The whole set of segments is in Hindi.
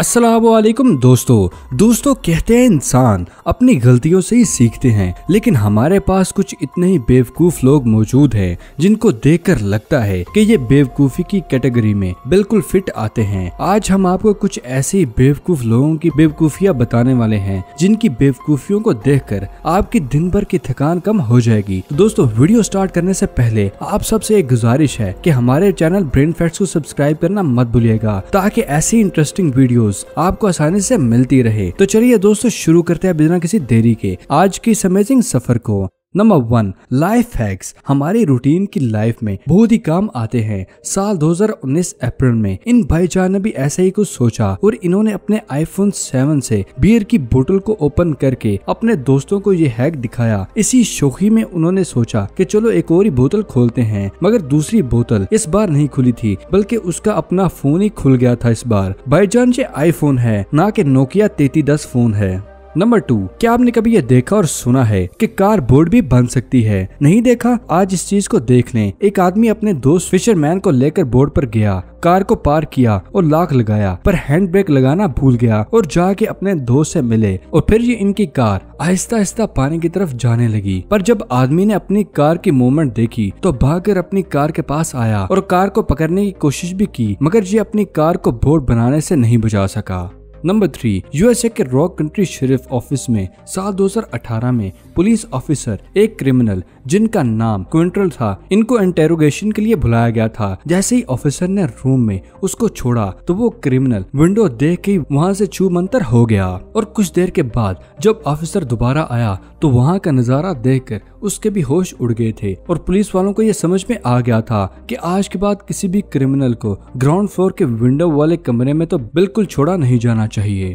असलकुम दोस्तों दोस्तों कहते हैं इंसान अपनी गलतियों से ही सीखते हैं लेकिन हमारे पास कुछ इतने ही बेवकूफ़ लोग मौजूद हैं जिनको देखकर लगता है कि ये बेवकूफ़ी की कैटेगरी में बिल्कुल फिट आते हैं आज हम आपको कुछ ऐसे बेवकूफ़ लोगों की बेवकूफ़ियाँ बताने वाले हैं जिनकी बेवकूफ़ियों को कर आपकी दिन भर की थकान कम हो जाएगी तो दोस्तों वीडियो स्टार्ट करने ऐसी पहले आप सबसे एक गुजारिश है की हमारे चैनल ब्रेन फैट्स को सब्सक्राइब करना मत भूलिएगा ताकि ऐसी इंटरेस्टिंग वीडियो न्यूज आपको आसानी से मिलती रहे तो चलिए दोस्तों शुरू करते हैं बिना किसी देरी के आज की इस अमेजिंग सफर को नंबर वन लाइफ हैक्स हमारे रूटीन की लाइफ में बहुत ही काम आते हैं साल 2019 अप्रैल में इन भाईजान ने भी ऐसा ही कुछ सोचा और इन्होंने अपने आईफोन 7 से बियर की बोतल को ओपन करके अपने दोस्तों को ये हैक दिखाया इसी शोखी में उन्होंने सोचा कि चलो एक और ही बोतल खोलते हैं मगर दूसरी बोतल इस बार नहीं खुली थी बल्कि उसका अपना फोन ही खुल गया था इस बार भाईजान ये आईफोन है ना कि नोकिया तेती फोन है नंबर टू क्या आपने कभी ये देखा और सुना है कि कार बोर्ड भी बन सकती है नहीं देखा आज इस चीज को देख लें एक आदमी अपने दोस्त फिशरमैन को लेकर बोर्ड पर गया कार को पार किया और लाख लगाया पर हैंड ब्रेक लगाना भूल गया और जाके अपने दोस्त से मिले और फिर ये इनकी कार आहिस्ता आहिस्ता पानी की तरफ जाने लगी पर जब आदमी ने अपनी कार की मूवमेंट देखी तो भागकर अपनी कार के पास आया और कार को पकड़ने की कोशिश भी की मगर ये अपनी कार को बोर्ड बनाने से नहीं बचा सका नंबर थ्री यूएसए के रॉक कंट्री शरीफ ऑफिस में साल 2018 में पुलिस ऑफिसर एक क्रिमिनल जिनका नाम क्विंट्रल था इनको इंटेरोगेशन के लिए बुलाया गया था जैसे ही ऑफिसर ने रूम में उसको छोड़ा तो वो क्रिमिनल विंडो देख के वहाँ से छू मंतर हो गया और कुछ देर के बाद जब ऑफिसर दोबारा आया तो वहाँ का नजारा देख कर उसके भी होश उड़ गए थे और पुलिस वालों को यह समझ में आ गया था कि आज के बाद किसी भी क्रिमिनल को ग्राउंड फ्लोर के विंडो वाले कमरे में तो बिल्कुल छोड़ा नहीं जाना चाहिए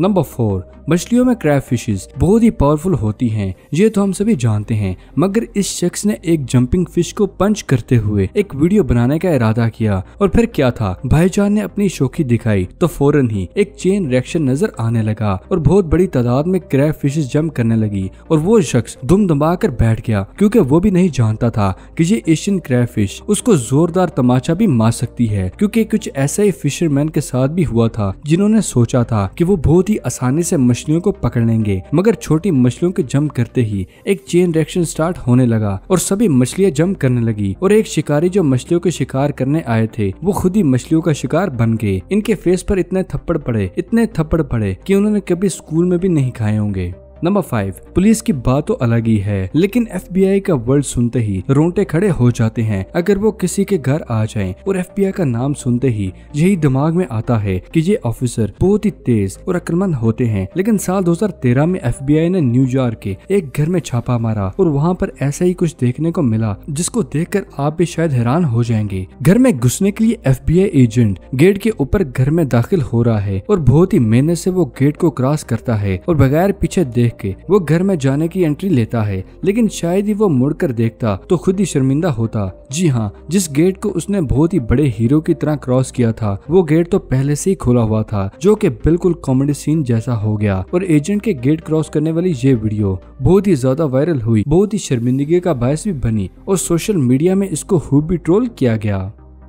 नंबर फोर मछलियों में क्रैप फिशेज बहुत ही पावरफुल होती हैं ये तो हम सभी जानते हैं मगर इस शख्स ने एक जंपिंग फिश को पंच करते हुए एक वीडियो बनाने का इरादा किया और फिर क्या था भाईजान ने अपनी शोखी दिखाई तो फौरन ही एक चेन रिएक्शन नजर आने लगा और बहुत बड़ी तादाद में क्रैप फिशेज जम्प करने लगी और वो शख्स दुम दबा कर बैठ गया क्यूँकी वो भी नहीं जानता था की ये एशियन क्रैप फिश उसको जोरदार तमाचा भी मार सकती है क्यूँकी कुछ ऐसा ही फिशरमैन के साथ भी हुआ था जिन्होंने सोचा था की वो बहुत बहुत ही आसानी से मछलियों को पकड़ लेंगे मगर छोटी मछलियों के जम करते ही एक चेन रिएक्शन स्टार्ट होने लगा और सभी मछलियाँ जम करने लगी और एक शिकारी जो मछलियों के शिकार करने आए थे वो खुद ही मछलियों का शिकार बन गए इनके फेस पर इतने थप्पड़ पड़े इतने थप्पड़ पड़े कि उन्होंने कभी स्कूल में भी नहीं खाए होंगे नंबर फाइव पुलिस की बात तो अलग ही है लेकिन एफबीआई का वर्ड सुनते ही रोंटे खड़े हो जाते हैं अगर वो किसी के घर आ जाएं और एफबीआई का नाम सुनते ही यही दिमाग में आता है कि ये ऑफिसर बहुत ही तेज और आक्रमण होते हैं लेकिन साल 2013 में एफबीआई ने न्यूयॉर्क के एक घर में छापा मारा और वहाँ पर ऐसा ही कुछ देखने को मिला जिसको देख कर आप भी शायद हैरान हो जाएंगे घर में घुसने के लिए एफ एजेंट गेट के ऊपर घर में दाखिल हो रहा है और बहुत ही मेहनत से वो गेट को क्रॉस करता है और बगैर पीछे देख देख के वो घर में जाने की एंट्री लेता है लेकिन शायद ही वो मुड़कर देखता तो खुद ही शर्मिंदा होता जी हाँ जिस गेट को उसने बहुत ही बड़े हीरो की तरह क्रॉस किया था वो गेट तो पहले से ही खुला हुआ था जो की बिल्कुल कॉमेडी सीन जैसा हो गया और एजेंट के गेट क्रॉस करने वाली ये वीडियो बहुत ही ज्यादा वायरल हुई बहुत ही शर्मिंदगी का बायस भी बनी और सोशल मीडिया में इसको खूब भी ट्रोल किया गया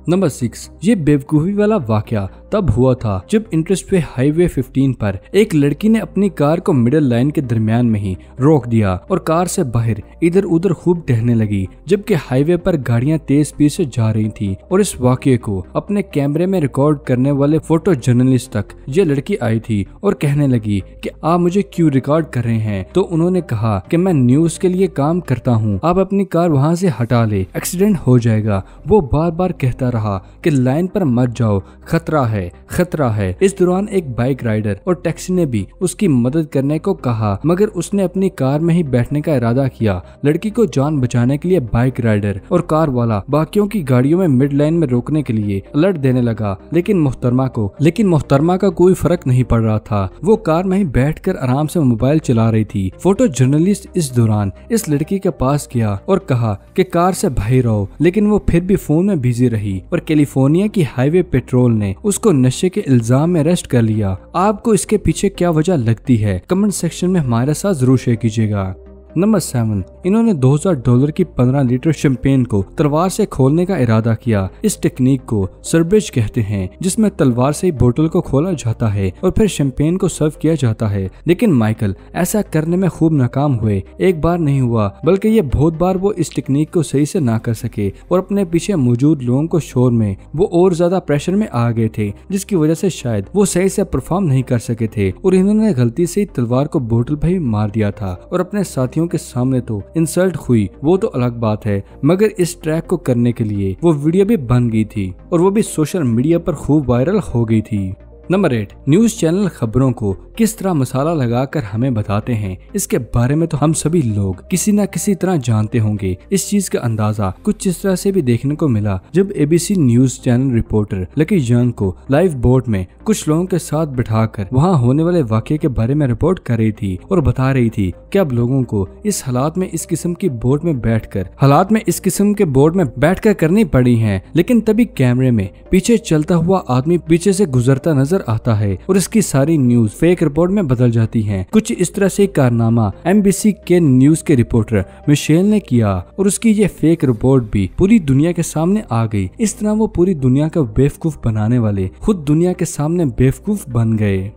नंबर सिक्स ये बेवकूफ़ी वाला वाक्य तब हुआ था जब इंटरेस्ट पे हाईवे 15 पर एक लड़की ने अपनी कार को मिडल लाइन के दरमियान में ही रोक दिया और कार से बाहर इधर उधर खूब टहने लगी जबकि हाईवे पर गाड़ियां तेज स्पीड से जा रही थी और इस वाक्य को अपने कैमरे में रिकॉर्ड करने वाले फोटो जर्नलिस्ट तक ये लड़की आई थी और कहने लगी कि आप मुझे क्यों रिकॉर्ड कर रहे हैं तो उन्होंने कहा कि मैं न्यूज के लिए काम करता हूँ आप अपनी कार वहाँ से हटा ले एक्सीडेंट हो जाएगा वो बार बार कहता रहा कि लाइन पर मत जाओ खतरा है है खतरा है इस दौरान एक बाइक राइडर और टैक्सी ने भी उसकी मदद करने को कहा मगर उसने अपनी कार में ही बैठने का इरादा किया लड़की को जान बचाने के लिए बाइक राइडर और कार वाला बाकियों की गाड़ियों में मिड लाइन में रोकने के लिए अलर्ट देने लगा लेकिन मोहतरमा को लेकिन मोहतरमा का कोई फर्क नहीं पड़ रहा था वो कार में ही बैठ आराम से मोबाइल चला रही थी फोटो जर्नलिस्ट इस दौरान इस लड़की के पास गया और कहा कि कार से भाई रहो लेकिन वो फिर भी फोन में बिजी रही और कैलिफोर्निया की हाईवे पेट्रोल ने उसको को नशे के इल्जाम में अरेस्ट कर लिया आपको इसके पीछे क्या वजह लगती है कमेंट सेक्शन में हमारे साथ जरूर शेयर कीजिएगा नंबर सेवन इन्होंने 2000 डॉलर की 15 लीटर शैंपेन को तलवार से खोलने का इरादा किया इस टेक्निक को सर्बिज कहते हैं जिसमें तलवार से बोतल को खोला जाता है और फिर शैंपेन को सर्व किया जाता है लेकिन माइकल ऐसा करने में खूब नाकाम हुए एक बार नहीं हुआ बल्कि ये बहुत बार वो इस टेक्निक को सही से ना कर सके और अपने पीछे मौजूद लोगों को शोर में वो और ज्यादा प्रेशर में आ गए थे जिसकी वजह से शायद वो सही से परफॉर्म नहीं कर सके थे और इन्होंने गलती से तलवार को बोतल पर ही मार दिया था और अपने साथियों लड़कियों के सामने तो इंसल्ट हुई वो तो अलग बात है मगर इस ट्रैक को करने के लिए वो वीडियो भी बन गई थी और वो भी सोशल मीडिया पर खूब वायरल हो गई थी नंबर एट न्यूज चैनल खबरों को किस तरह मसाला लगाकर हमें बताते हैं इसके बारे में तो हम सभी लोग किसी न किसी तरह जानते होंगे इस चीज का अंदाजा कुछ इस तरह से भी देखने को मिला जब ABC news channel reporter Lucky Young को लाइव बोट में कुछ लोगों के साथ कर वहाँ होने वाले वाक्य के बारे में रिपोर्ट कर रही थी और बता रही थी की अब लोगों को इस हालात में इस किस्म की बोट में कर हालात में इस किस्म के बोट में कर करनी पड़ी है लेकिन तभी कैमरे में पीछे चलता हुआ आदमी पीछे ऐसी गुजरता नजर नजर आता है और इसकी सारी न्यूज फेक रिपोर्ट में बदल जाती है कुछ इस तरह से कारनामा एम के न्यूज के रिपोर्टर मिशेल ने किया और उसकी ये फेक रिपोर्ट भी पूरी दुनिया के सामने आ गई इस तरह वो पूरी दुनिया का बेवकूफ बनाने वाले खुद दुनिया के सामने बेवकूफ बन गए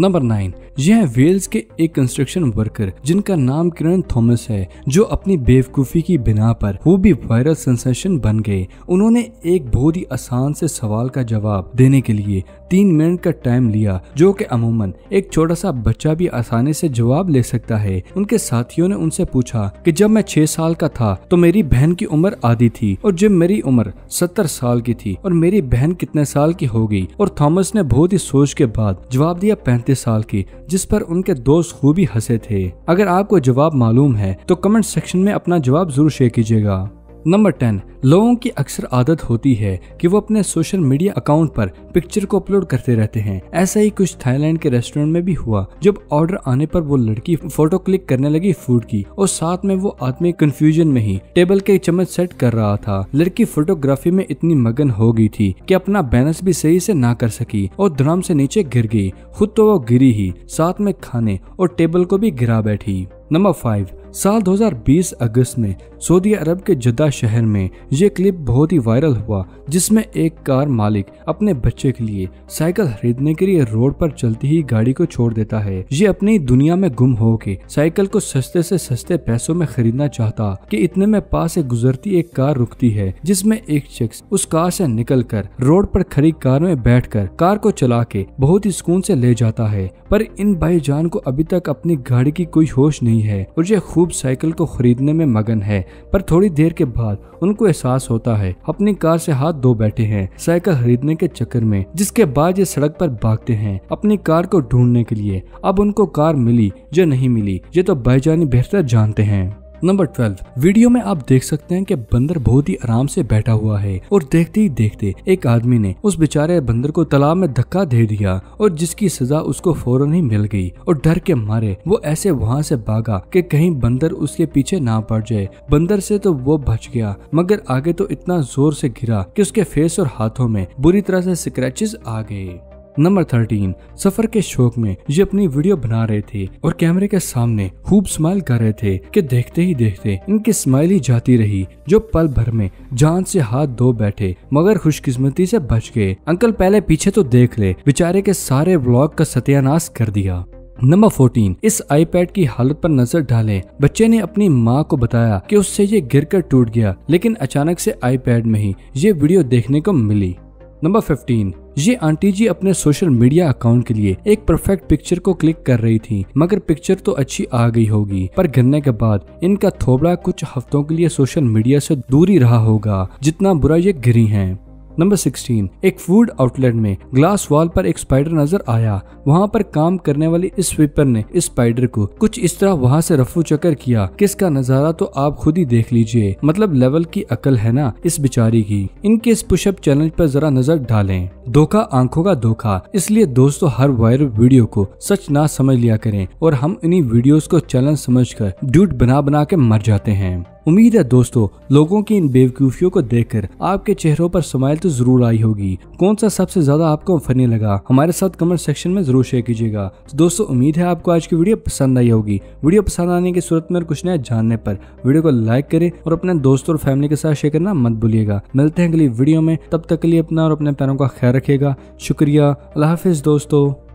नंबर नाइन यह है वेल्स के एक कंस्ट्रक्शन वर्कर जिनका नाम किरण थॉमस है जो अपनी बेवकूफी की बिना पर वो भी वायरल सेंसेशन बन गए उन्होंने एक बहुत ही आसान से सवाल का जवाब देने के लिए तीन मिनट का टाइम लिया जो कि अमूमन एक छोटा सा बच्चा भी आसानी से जवाब ले सकता है उनके साथियों ने उनसे पूछा कि जब मैं छह साल का था तो मेरी बहन की उम्र आधी थी और जब मेरी उम्र सत्तर साल की थी और मेरी बहन कितने साल की होगी और थॉमस ने बहुत ही सोच के बाद जवाब दिया पैंतीस पैंतीस साल की जिस पर उनके दोस्त खूबी हंसे थे अगर आपको जवाब मालूम है तो कमेंट सेक्शन में अपना जवाब जरूर शेयर कीजिएगा नंबर टेन लोगों की अक्सर आदत होती है कि वो अपने सोशल मीडिया अकाउंट पर पिक्चर को अपलोड करते रहते हैं ऐसा ही कुछ थाईलैंड के रेस्टोरेंट में भी हुआ जब ऑर्डर आने पर वो लड़की फोटो क्लिक करने लगी फूड की और साथ में वो आदमी कंफ्यूजन में ही टेबल के चम्मच सेट कर रहा था लड़की फोटोग्राफी में इतनी मगन हो गई थी कि अपना बैलेंस भी सही से ना कर सकी और ध्राम से नीचे गिर गई खुद तो वो गिरी ही साथ में खाने और टेबल को भी गिरा बैठी नंबर फाइव साल 2020 अगस्त में सऊदी अरब के जद्दा शहर में ये क्लिप बहुत ही वायरल हुआ जिसमें एक कार मालिक अपने बच्चे के लिए साइकिल खरीदने के लिए रोड पर चलती ही गाड़ी को छोड़ देता है ये अपनी दुनिया में गुम हो के साइकिल को सस्ते से सस्ते पैसों में खरीदना चाहता कि इतने में पास से गुजरती एक कार रुकती है जिसमे एक शख्स उस कार से कर रोड पर खड़ी कार में बैठ कर कार को चला के बहुत ही सुकून से ले जाता है पर इन भाई को अभी तक अपनी गाड़ी की कोई होश नहीं है और ये खूब साइकिल को खरीदने में मगन है पर थोड़ी देर के बाद उनको एहसास होता है अपनी कार से हाथ धो बैठे हैं साइकिल खरीदने के चक्कर में जिसके बाद ये सड़क पर भागते हैं अपनी कार को ढूंढने के लिए अब उनको कार मिली या नहीं मिली ये तो भाईजानी बेहतर जानते हैं नंबर ट्वेल्व वीडियो में आप देख सकते हैं कि बंदर बहुत ही आराम से बैठा हुआ है और देखते ही देखते एक आदमी ने उस बेचारे बंदर को तालाब में धक्का दे दिया और जिसकी सजा उसको फौरन ही मिल गई और डर के मारे वो ऐसे वहाँ से भागा कि कहीं बंदर उसके पीछे ना पड़ जाए बंदर से तो वो बच गया मगर आगे तो इतना जोर से घिरा कि उसके फेस और हाथों में बुरी तरह से स्क्रेचेज आ गए नंबर थर्टीन सफर के शौक में ये अपनी वीडियो बना रहे थे और कैमरे के सामने खूब स्माइल कर रहे थे कि देखते ही देखते इनकी स्माइल ही जाती रही जो पल भर में जान से हाथ धो बैठे मगर खुशकिस्मती से बच गए अंकल पहले पीछे तो देख ले बेचारे के सारे ब्लॉग का सत्यानाश कर दिया नंबर फोर्टीन इस आईपैड की हालत पर नजर डालें बच्चे ने अपनी माँ को बताया कि उससे ये गिरकर टूट गया लेकिन अचानक से आईपैड में ही ये वीडियो देखने को मिली नंबर 15 ये आंटी जी अपने सोशल मीडिया अकाउंट के लिए एक परफेक्ट पिक्चर को क्लिक कर रही थी मगर पिक्चर तो अच्छी आ गई होगी पर गिरने के बाद इनका थोबड़ा कुछ हफ्तों के लिए सोशल मीडिया से दूरी रहा होगा जितना बुरा ये गिरी हैं नंबर सिक्सटीन एक फूड आउटलेट में ग्लास वॉल पर एक स्पाइडर नजर आया वहाँ पर काम करने वाली इस स्वीपर ने इस स्पाइडर को कुछ इस तरह वहाँ से रफू चक्कर किया किसका नजारा तो आप खुद ही देख लीजिए मतलब लेवल की अकल है ना इस बिचारी की इनके इस पुशअप चैलेंज पर जरा नजर डालें धोखा आंखों का धोखा इसलिए दोस्तों हर वायरल वीडियो को सच ना समझ लिया करें और हम इन्हीं वीडियोस को चलन समझकर ड्यूट बना बना के मर जाते हैं उम्मीद है दोस्तों लोगों की इन बेवकूफियों को देखकर आपके चेहरों पर स्माइल तो जरूर आई होगी कौन सा सबसे ज्यादा आपको फनी लगा हमारे साथ कमेंट सेक्शन में जरूर शेयर कीजिएगा तो दोस्तों उम्मीद है आपको आज की वीडियो पसंद आई होगी वीडियो पसंद आने की सूरत में कुछ नया जानने पर वीडियो को लाइक करें और अपने दोस्तों और फैमिली के साथ शेयर करना मत भूलिएगा मिलते हैं अगली वीडियो में तब तक के लिए अपना और अपने पैरों का खैर रखेगा शुक्रिया अल्लाह हाफिज़ दोस्तों